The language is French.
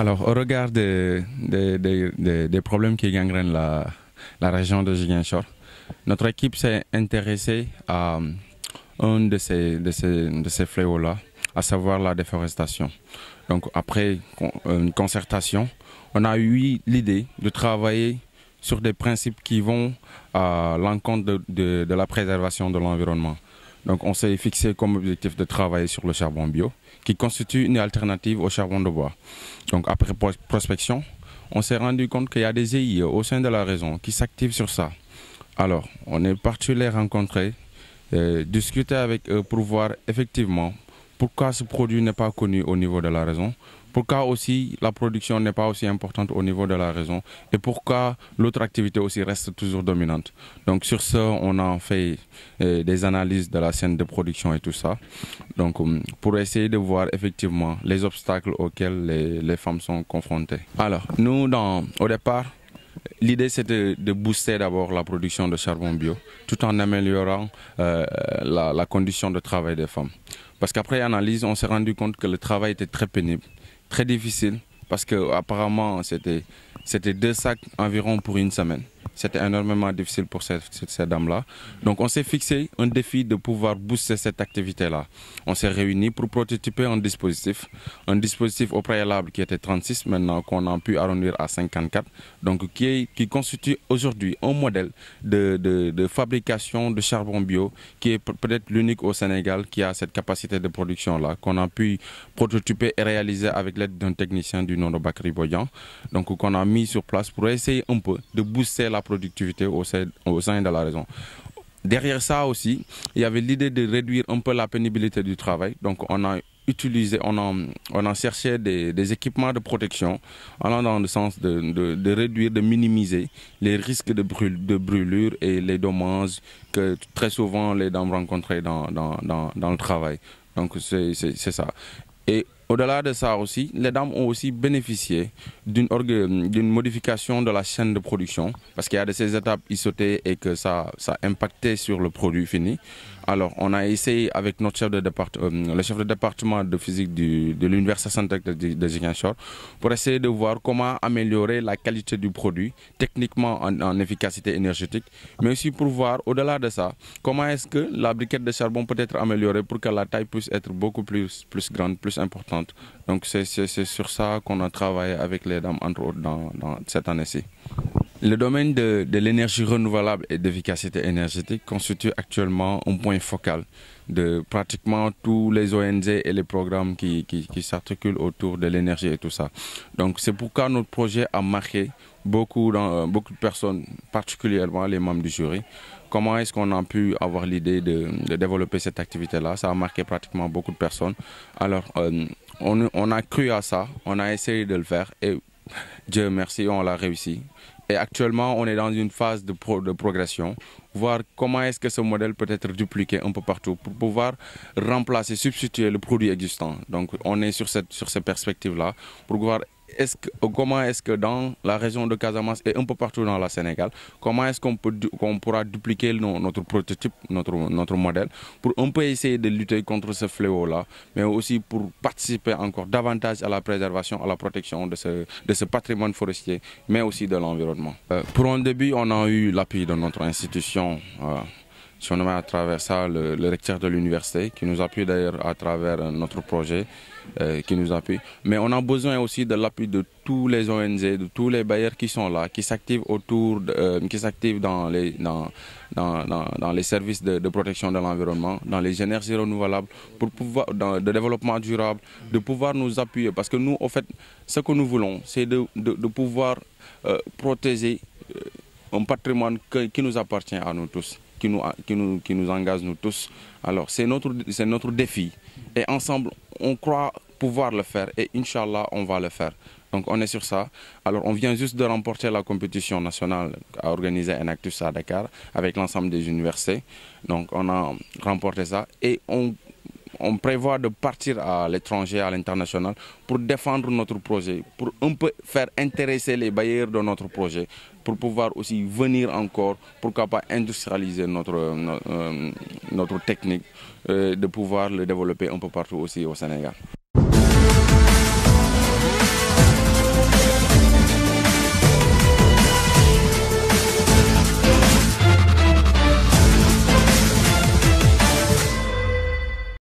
Alors, au regard des, problèmes qui gangrènent la, région de Giguinchor, notre équipe s'est intéressée à euh, un de ces, de ces, de ces fléaux-là, à savoir la déforestation. Donc après euh, une concertation, on a eu l'idée de travailler sur des principes qui vont à l'encontre de la préservation de l'environnement. Donc on s'est fixé comme objectif de travailler sur le charbon bio, qui constitue une alternative au charbon de bois. Donc après prospection, on s'est rendu compte qu'il y a des EIE au sein de la région qui s'activent sur ça. Alors, on est parti les rencontrer, euh, discuter avec eux pour voir effectivement pourquoi ce produit n'est pas connu au niveau de la région, pourquoi aussi la production n'est pas aussi importante au niveau de la raison et pourquoi l'autre activité aussi reste toujours dominante. Donc sur ce, on a fait euh, des analyses de la scène de production et tout ça. Donc euh, pour essayer de voir effectivement les obstacles auxquels les, femmes sont confrontées. Alors nous, dans, au départ, L'idée, c'était de, booster d'abord la production de charbon bio, tout en améliorant euh, la, la condition de travail des femmes. Parce qu'après analyse, on s'est rendu compte que le travail était très pénible très difficile parce que apparemment c'était deux sacs environ pour une semaine. C'était énormément difficile pour ces, dames-là. Donc on s'est fixé un défi de pouvoir booster cette activité-là. On s'est réunis pour prototyper un dispositif. Un dispositif au préalable qui était 36, maintenant qu'on a pu arrondir à 54. Donc qui, qui constitue aujourd'hui un modèle de, de, fabrication de charbon bio qui est peut-être l'unique au Sénégal qui a cette capacité de production-là qu'on a pu prototyper et réaliser avec l'aide d'un technicien du nom de Boyan. Donc qu'on a mis sur place pour essayer un peu de booster la productivité au sein, au sein de la raison. Derrière ça aussi, il y avait l'idée de réduire un peu la pénibilité du travail. Donc on a utilisé, on a, on cherché des, équipements de protection allant dans le sens de, réduire, de minimiser les risques de, de brûlure et les dommages que très souvent les dames rencontraient dans, dans, le travail. Donc c'est ça. Et au-delà de ça aussi, les dames ont aussi bénéficié d'une modification de la chaîne de production parce qu'il y a de ces étapes qui sautaient et que ça, ça impactait sur le produit fini. Alors, on a essayé avec notre chef de département, euh, le chef de département de physique de l'Université santé de, de pour essayer de voir comment améliorer la qualité du produit techniquement en, efficacité énergétique, mais aussi pour voir au-delà de ça, comment est-ce que la briquette de charbon peut être améliorée pour que la taille puisse être beaucoup plus, plus grande, plus importante donc c'est sur ça qu'on a travaillé avec les dames, entre autres, dans, cette année-ci. Le domaine de, l'énergie renouvelable et d'efficacité énergétique constitue actuellement un point focal de pratiquement tous les ONG et les programmes qui, s'articulent autour de l'énergie et tout ça. Donc c'est pourquoi notre projet a marqué beaucoup, dans, euh, beaucoup de personnes, particulièrement les membres du jury. Comment est-ce qu'on a pu avoir l'idée de, développer cette activité-là Ça a marqué pratiquement beaucoup de personnes. Alors, euh, on, a cru à ça, on a essayé de le faire et Dieu merci, on l'a réussi. Et actuellement, on est dans une phase de, progression, voir comment est-ce que ce modèle peut être dupliqué un peu partout pour pouvoir remplacer, substituer le produit existant. Donc on est sur cette, sur cette perspective-là, pour pouvoir est euh, comment est-ce que dans la région de Casamance et un peu partout dans le Sénégal, comment est-ce qu'on pourra dupliquer notre prototype, notre, notre modèle, pour un peu essayer de lutter contre ce fléau-là, mais aussi pour participer encore davantage à la préservation, à la protection de ce, de ce patrimoine forestier, mais aussi de l'environnement. Euh, pour un début, on a eu l'appui de notre institution. Euh, on met à travers ça le, recteur de l'université, qui nous appuie d'ailleurs à travers euh, notre projet, euh, qui nous appuie. Mais on a besoin aussi de l'appui de tous les ONG, de tous les bailleurs qui sont là, qui s'activent autour, euh, qui s'activent dans les, services de, protection de l'environnement, dans les énergies renouvelables, pour pouvoir, dans développement durable, de pouvoir nous appuyer. Parce que nous, en fait, ce que nous voulons, c'est de, pouvoir protéger un patrimoine qui nous appartient à nous tous qui nous, qui nous, engage nous tous. Alors c'est notre, notre défi et ensemble on croit pouvoir le faire et Inch'Allah on va le faire. Donc on est sur ça. Alors on vient juste de remporter la compétition nationale à organiser un Actus à Dakar avec l'ensemble des universités. Donc on a remporté ça et on, on prévoit de partir à l'étranger, à l'international pour défendre notre projet, pour un peu faire intéresser les bailleurs de notre projet pour pouvoir aussi venir encore, pour pas industrialiser notre, euh, notre, euh, notre technique, euh, de pouvoir le développer un peu partout aussi au Sénégal.